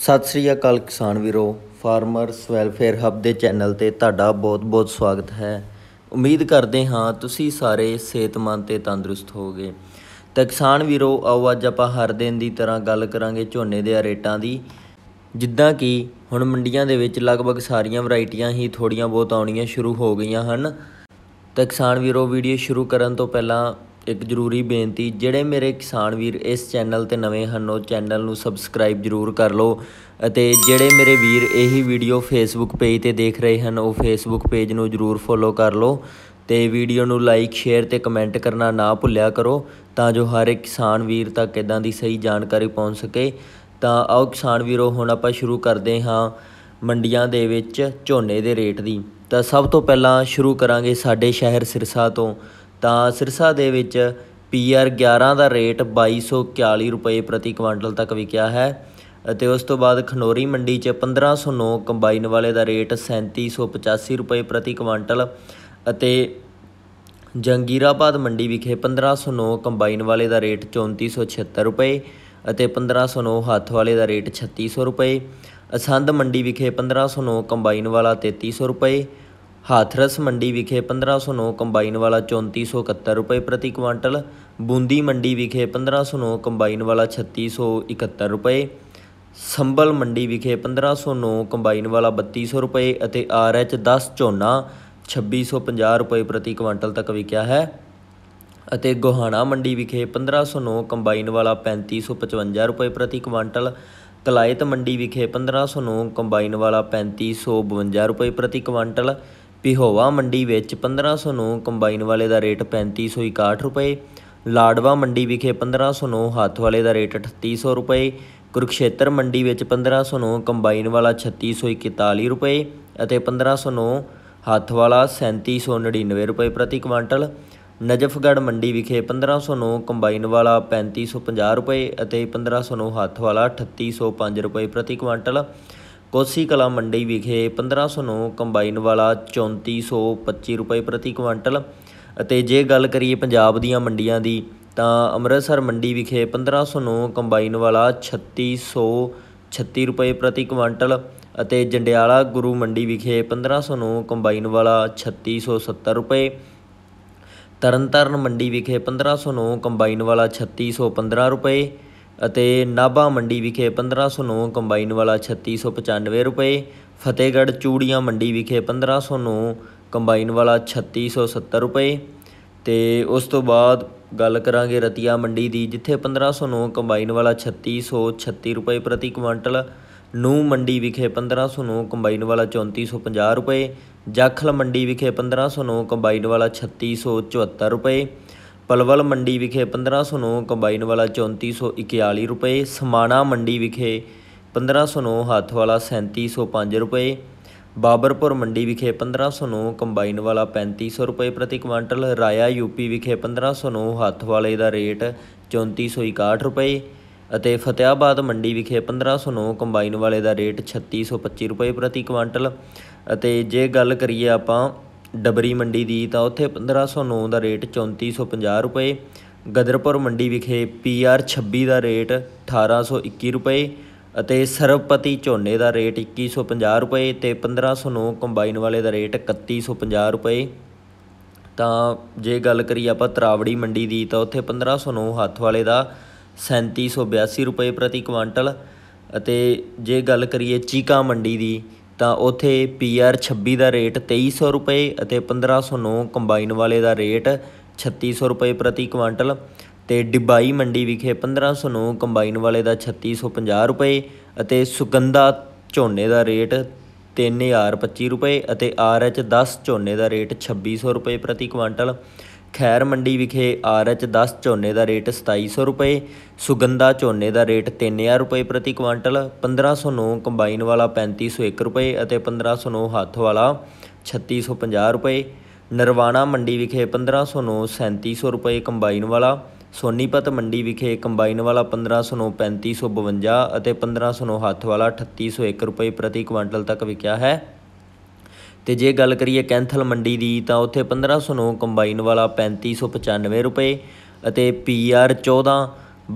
ਸਤਿ ਸ੍ਰੀ ਅਕਾਲ ਕਿਸਾਨ ਵੀਰੋ ਫਾਰਮਰਸ ਵੈਲਫੇਅਰ ਹੱਬ ਦੇ ਚੈਨਲ ਤੇ ਤੁਹਾਡਾ ਬਹੁਤ-ਬਹੁਤ ਸਵਾਗਤ ਹੈ ਉਮੀਦ ਕਰਦੇ ਹਾਂ ਤੁਸੀਂ ਸਾਰੇ ਸਿਹਤਮੰਦ ਤੇ ਤੰਦਰੁਸਤ ਹੋਵੋਗੇ ਤਾਂ ਕਿਸਾਨ ਵੀਰੋ ਆਓ ਅੱਜ ਆਪਾਂ ਹਰ ਦਿਨ ਦੀ ਤਰ੍ਹਾਂ ਗੱਲ ਕਰਾਂਗੇ ਝੋਨੇ ਦੇ ਰੇਟਾਂ ਦੀ ਜਿੱਦਾਂ ਕਿ ਹੁਣ ਮੰਡੀਆਂ ਦੇ ਵਿੱਚ ਲਗਭਗ ਸਾਰੀਆਂ ਵੈਰਾਈਟੀਆਂ ਹੀ ਥੋੜੀਆਂ ਬਹੁਤ ਆਉਣੀਆਂ ਸ਼ੁਰੂ ਹੋ ਗਈਆਂ ਹਨ ਤਾਂ ਕਿਸਾਨ ਵੀਰੋ ਵੀਡੀਓ ਸ਼ੁਰੂ ਕਰਨ ਤੋਂ ਪਹਿਲਾਂ ਇੱਕ ਜ਼ਰੂਰੀ ਬੇਨਤੀ ਜਿਹੜੇ ਮੇਰੇ ਕਿਸਾਨ ਵੀਰ ਇਸ ਚੈਨਲ ਤੇ ਨਵੇਂ ਹਨ ਉਹ ਚੈਨਲ ਨੂੰ ਸਬਸਕ੍ਰਾਈਬ ਜ਼ਰੂਰ ਕਰ ਲਓ ਅਤੇ ਜਿਹੜੇ ਮੇਰੇ ਵੀਰ ਇਹੀ ਵੀਡੀਓ ਫੇਸਬੁੱਕ ਪੇਜ ਤੇ ਦੇਖ ਰਹੇ ਹਨ ਉਹ ਫੇਸਬੁੱਕ ਪੇਜ ਨੂੰ ਜ਼ਰੂਰ ਫੋਲੋ ਕਰ ਲਓ ਤੇ ਵੀਡੀਓ ਨੂੰ ਲਾਈਕ ਸ਼ੇਅਰ ਤੇ ਕਮੈਂਟ ਕਰਨਾ ਨਾ ਭੁੱਲਿਆ ਕਰੋ ਤਾਂ ਜੋ ਹਰ ਇੱਕ ਕਿਸਾਨ ਵੀਰ ਤੱਕ ਇਦਾਂ ਦੀ ਸਹੀ ਜਾਣਕਾਰੀ ਪਹੁੰਚ ਸਕੇ ਤਾਂ ਆਓ ਕਿਸਾਨ ਵੀਰੋ ਹੁਣ ਆਪਾਂ ਸ਼ੁਰੂ ਕਰਦੇ ਹਾਂ ਮੰਡੀਆਂ ਦੇ ਵਿੱਚ ਝੋਨੇ ਦੇ ਰੇਟ ਦੀ ਤਾਂ ਸਭ ਤੋਂ ਪਹਿਲਾਂ ਸ਼ੁਰੂ ਕਰਾਂਗੇ ਸਾਡੇ ਸ਼ਹਿਰ ਸਿਰਸਾ ਤੋਂ ਤਾਂ ਸਿਰਸਾ ਦੇ ਵਿੱਚ ਪੀਆਰ 11 ਦਾ ਰੇਟ 2241 ਰੁਪਏ ਪ੍ਰਤੀ ਕੁਇੰਟਲ ਤੱਕ ਵਿਕਿਆ ਹੈ ਅਤੇ ਉਸ ਤੋਂ ਬਾਅਦ ਖਨੋਰੀ ਮੰਡੀ 'ਚ 1509 ਕੰਬਾਈਨ ਵਾਲੇ ਦਾ ਰੇਟ 3785 ਰੁਪਏ ਪ੍ਰਤੀ ਕੁਇੰਟਲ ਅਤੇ ਜੰਗੀਰਾਬਾਦ ਮੰਡੀ ਵਿਖੇ 1509 ਕੰਬਾਈਨ ਵਾਲੇ ਦਾ ਰੇਟ 3476 ਰੁਪਏ ਅਤੇ 1509 ਹੱਥ ਵਾਲੇ ਦਾ ਰੇਟ 3600 ਰੁਪਏ ਅਸੰਧ ਮੰਡੀ ਵਿਖੇ 1509 ਕੰਬਾਈਨ ਵਾਲਾ 3300 ਰੁਪਏ ਹਾਥਰਸ ਮੰਡੀ ਵਿਖੇ 1509 ਕੰਬਾਈਨ ਵਾਲਾ 3471 ਰੁਪਏ ਪ੍ਰਤੀ ਕੁਇੰਟਲ ਬੂੰਦੀ ਮੰਡੀ ਵਿਖੇ 1509 ਕੰਬਾਈਨ ਵਾਲਾ 3671 ਰੁਪਏ ਸੰਭਲ ਮੰਡੀ ਵਿਖੇ 1509 ਕੰਬਾਈਨ ਵਾਲਾ 3200 ਰੁਪਏ ਅਤੇ ਆਰਐਚ 10 ਝੋਨਾ 2650 ਰੁਪਏ ਪ੍ਰਤੀ ਕੁਇੰਟਲ ਤੱਕ ਵਿਕਿਆ ਹੈ ਅਤੇ ਗੋਹਾਣਾ ਮੰਡੀ ਵਿਖੇ 1509 ਕੰਬਾਈਨ ਵਾਲਾ 3555 ਰੁਪਏ ਪ੍ਰਤੀ ਕੁਇੰਟਲ ਕਲਾਇਤ ਮੰਡੀ ਵਿਖੇ 1509 ਕੰਬਾਈਨ ਵਾਲਾ 3552 ਰੁਪਏ ਪ੍ਰਤੀ ਕੁਇੰਟਲ ਪਿਹੋਵਾ ਮੰਡੀ ਵਿੱਚ 1509 ਕੰਬਾਈਨ ਵਾਲੇ ਦਾ ਰੇਟ 3561 ਰੁਪਏ ਲਾਡਵਾ ਮੰਡੀ ਵਿਖੇ 1509 ਹੱਥ ਵਾਲੇ ਦਾ ਰੇਟ 3800 ਰੁਪਏ ਕੁਰਕਸ਼ੇਤਰ ਮੰਡੀ ਵਿੱਚ 1509 ਕੰਬਾਈਨ ਵਾਲਾ 3641 ਰੁਪਏ ਅਤੇ 1509 ਹੱਥ ਵਾਲਾ 3799 ਰੁਪਏ ਪ੍ਰਤੀ ਕੁਇੰਟਲ ਨਜਫਗੜ ਮੰਡੀ ਵਿਖੇ 1509 ਕੰਬਾਈਨ ਵਾਲਾ 3550 ਰੁਪਏ ਅਤੇ 1509 ਹੱਥ ਵਾਲਾ 3805 ਰੁਪਏ ਪ੍ਰਤੀ ਕੁਇੰਟਲ ਕੋਸੀ ਕਲਾ ਮੰਡੀ ਵਿਖੇ 1509 ਕੰਬਾਈਨ ਵਾਲਾ 3425 ਰੁਪਏ ਪ੍ਰਤੀ ਕੁਇੰਟਲ ਅਤੇ ਜੇ ਗੱਲ ਕਰੀਏ ਪੰਜਾਬ ਦੀਆਂ ਮੰਡੀਆਂ ਦੀ ਤਾਂ ਅੰਮ੍ਰਿਤਸਰ ਮੰਡੀ ਵਿਖੇ 1509 ਕੰਬਾਈਨ ਵਾਲਾ 3636 ਰੁਪਏ ਪ੍ਰਤੀ ਕੁਇੰਟਲ ਅਤੇ ਜੰਡਿਆਲਾ ਗੁਰੂ ਮੰਡੀ ਵਿਖੇ 1509 ਕੰਬਾਈਨ ਵਾਲਾ 3670 ਰੁਪਏ ਤਰਨਤਾਰਨ ਮੰਡੀ ਵਿਖੇ 1509 ਕੰਬਾਈਨ ਵਾਲਾ 3615 ਰੁਪਏ ਅਤੇ ਨਾਭਾ ਮੰਡੀ ਵਿਖੇ 1509 ਕੰਬਾਈਨ ਵਾਲਾ 3695 ਰੁਪਏ ਫਤਿਹਗੜ੍ਹ ਚੂੜੀਆਂ ਮੰਡੀ ਵਿਖੇ 1509 ਕੰਬਾਈਨ ਵਾਲਾ 3670 ਰੁਪਏ ਤੇ ਉਸ ਤੋਂ ਬਾਅਦ ਗੱਲ ਕਰਾਂਗੇ ਰਤੀਆ ਮੰਡੀ ਦੀ ਜਿੱਥੇ 1509 ਕੰਬਾਈਨ ਵਾਲਾ 3636 ਰੁਪਏ ਪ੍ਰਤੀ ਕੁਇੰਟਲ ਨੂ ਮੰਡੀ ਵਿਖੇ 1509 ਕੰਬਾਈਨ ਵਾਲਾ 3450 ਰੁਪਏ ਜਾਖਲ ਮੰਡੀ ਵਿਖੇ 1509 ਕੰਬਾਈਨ ਵਾਲਾ 3674 ਰੁਪਏ ਪਲਵਲ ਮੰਡੀ ਵਿਖੇ 1509 ਕੰਬਾਈਨ ਵਾਲਾ 3441 ਰੁਪਏ ਸਮਾਣਾ ਮੰਡੀ ਵਿਖੇ 1509 ਹੱਥ ਵਾਲਾ 3705 ਰੁਪਏ ਬਾਬਰਪੁਰ ਮੰਡੀ ਵਿਖੇ 1509 ਕੰਬਾਈਨ ਵਾਲਾ 3500 ਰੁਪਏ ਪ੍ਰਤੀ ਕੁਇੰਟਲ ਰਾਇਆ ਯੂਪੀ ਵਿਖੇ 1509 ਹੱਥ ਵਾਲੇ ਦਾ ਰੇਟ 3461 ਰੁਪਏ ਅਤੇ ਫਤਿਆਬਾਦ ਮੰਡੀ ਵਿਖੇ 1509 ਕੰਬਾਈਨ ਵਾਲੇ ਦਾ ਰੇਟ 3625 ਰੁਪਏ ਪ੍ਰਤੀ ਕੁਇੰਟਲ ਅਤੇ ਜੇ ਗੱਲ ਕਰੀਏ ਆਪਾਂ ਡਬਰੀ ਮੰਡੀ ਦੀ ਤਾਂ ਉੱਥੇ 1509 ਦਾ ਰੇਟ 3450 ਰੁਪਏ ਗਦਰਪੁਰ ਮੰਡੀ ਵਿਖੇ ਪੀਆਰ 26 ਦਾ ਰੇਟ 1821 ਰੁਪਏ ਅਤੇ ਸਰਵਪਤੀ ਝੋਨੇ ਦਾ ਰੇਟ 2150 ਰੁਪਏ ਤੇ 1509 ਕੰਬਾਈਨ ਵਾਲੇ ਦਾ ਰੇਟ 3150 ਰੁਪਏ ਤਾਂ ਜੇ ਗੱਲ ਕਰੀ ਆਪਾਂ ਤਰਾਵੜੀ ਮੰਡੀ ਦੀ ਤਾਂ ਉੱਥੇ 1509 ਹੱਥ ਵਾਲੇ ਦਾ 3782 ਰੁਪਏ ਪ੍ਰਤੀ ਕੁਇੰਟਲ ਅਤੇ ਜੇ ਗੱਲ ਕਰੀਏ ਚੀਕਾ ਮੰਡੀ ਦੀ ਤਾਂ ਉਥੇ ਪੀਆਰ 26 ਦਾ ਰੇਟ 2300 ਰੁਪਏ ਅਤੇ 1509 ਕੰਬਾਈਨ ਵਾਲੇ ਦਾ ਰੇਟ 3600 ਰੁਪਏ ਪ੍ਰਤੀ ਕੁਇੰਟਲ ਤੇ ਡਿਬਾਈ ਮੰਡੀ ਵਿਖੇ 1509 ਕੰਬਾਈਨ ਵਾਲੇ ਦਾ 3650 ਰੁਪਏ ਅਤੇ ਸੁਗੰਧਾ ਝੋਨੇ ਦਾ ਰੇਟ 3025 ਰੁਪਏ ਅਤੇ ਆਰਐਚ 10 ਝੋਨੇ ਦਾ ਰੇਟ 2600 ਰੁਪਏ ਪ੍ਰਤੀ ਕੁਇੰਟਲ ਖੈਰ ਮੰਡੀ ਵਿਖੇ ਆਰਐਚ 10 ਝੋਨੇ ਦਾ ਰੇਟ 2700 ਰੁਪਏ ਸੁਗੰਧਾ ਝੋਨੇ ਦਾ ਰੇਟ 3000 ਰੁਪਏ ਪ੍ਰਤੀ ਕੁਇੰਟਲ 1509 ਕੰਬਾਈਨ ਵਾਲਾ 3501 ਰੁਪਏ ਅਤੇ 1509 ਹੱਥ ਵਾਲਾ 3650 ਰੁਪਏ ਨਰਵਾਣਾ ਮੰਡੀ ਵਿਖੇ 1509 3700 ਰੁਪਏ ਕੰਬਾਈਨ ਵਾਲਾ ਸੋਨੀਪਤ ਮੰਡੀ ਵਿਖੇ ਕੰਬਾਈਨ ਵਾਲਾ 1509 3552 ਅਤੇ 1509 ਹੱਥ ਵਾਲਾ 3801 ਰੁਪਏ ਪ੍ਰਤੀ ਕੁਇੰਟਲ ਤੱਕ ਵਿਕਿਆ ਹੈ ਤੇ ਜੇ ਗੱਲ ਕਰੀਏ ਕੈਂਥਲ ਮੰਡੀ ਦੀ ਤਾਂ ਉੱਥੇ 1509 ਕੰਬਾਈਨ ਵਾਲਾ 3595 ਰੁਪਏ ਅਤੇ ਪੀਆਰ 14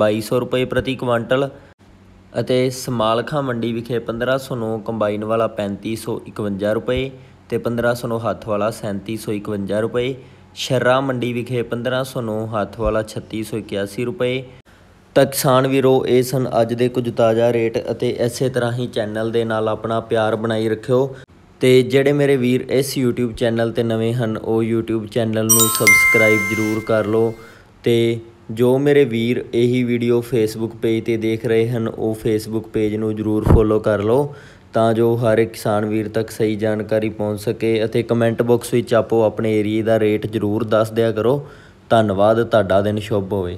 2200 ਰੁਪਏ ਪ੍ਰਤੀ ਕੁਇੰਟਲ ਅਤੇ ਸਮਾਲਖਾ ਮੰਡੀ ਵਿਖੇ 1509 ਕੰਬਾਈਨ ਵਾਲਾ 3551 ਰੁਪਏ ਤੇ 1509 ਹੱਥ ਵਾਲਾ 3751 ਰੁਪਏ ਸ਼ਰਰਾ ਮੰਡੀ ਵਿਖੇ 1509 ਹੱਥ ਵਾਲਾ 3681 ਰੁਪਏ ਤਕਸਾਨ ਵੀਰੋ ਇਹ ਸਨ ਅੱਜ ਦੇ ਕੁਝ ਤਾਜ਼ਾ ਰੇਟ ਅਤੇ ਇਸੇ ਤਰ੍ਹਾਂ ਹੀ ਚੈਨਲ ਦੇ ਨਾਲ ਆਪਣਾ ਪਿਆਰ ਬਣਾਈ ਰੱਖਿਓ ਤੇ ਜਿਹੜੇ ਮੇਰੇ ਵੀਰ ਇਸ YouTube ਚੈਨਲ ਤੇ ਨਵੇਂ ਹਨ ਉਹ YouTube ਚੈਨਲ ਨੂੰ ਸਬਸਕ੍ਰਾਈਬ ਜਰੂਰ ਕਰ ਲਓ ਤੇ ਜੋ ਮੇਰੇ ਵੀਰ ਇਹੀ ਵੀਡੀਓ Facebook ਪੇਜ ਤੇ ਦੇਖ ਰਹੇ ਹਨ ਉਹ Facebook ਪੇਜ ਨੂੰ ਜਰੂਰ ਫੋਲੋ ਕਰ ਲਓ ਤਾਂ ਜੋ ਹਰ ਇੱਕ ਕਿਸਾਨ ਵੀਰ ਤੱਕ ਸਹੀ ਜਾਣਕਾਰੀ ਪਹੁੰਚ ਸਕੇ ਅਤੇ ਕਮੈਂਟ ਬਾਕਸ ਵਿੱਚ ਆਪੋ ਆਪਣੇ ਏਰੀਆ ਦਾ ਰੇਟ ਜਰੂਰ ਦੱਸ ਦਿਆ ਕਰੋ ਧੰਨਵਾਦ ਤੁਹਾਡਾ ਦਿਨ ਸ਼ੁਭ ਹੋਵੇ